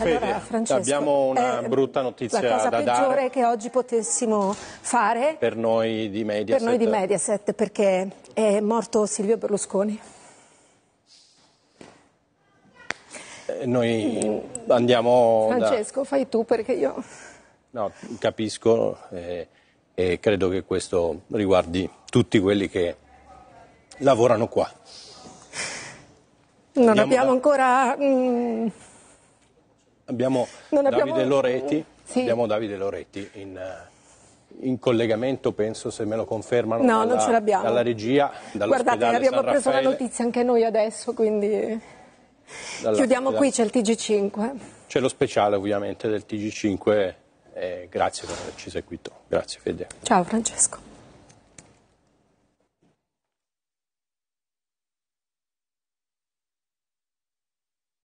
Allora, Francesco, abbiamo una eh, brutta notizia da dare. La cosa peggiore che oggi potessimo fare per noi di Mediaset, per noi di Mediaset perché è morto Silvio Berlusconi. Eh, noi andiamo Francesco, da... fai tu perché io... No, capisco eh, e credo che questo riguardi tutti quelli che lavorano qua. Non andiamo abbiamo da... ancora... Mm... Abbiamo, abbiamo... Davide Loretti, sì. abbiamo Davide Loretti in, eh, in, collegamento, penso, se me lo confermano, no, dalla, dalla regia, Guardate, abbiamo San preso la notizia anche noi adesso, quindi dalla, chiudiamo dalla... qui, c'è il TG5. C'è lo speciale ovviamente del TG5, eh, grazie per averci seguito. Grazie Fede. Ciao Francesco.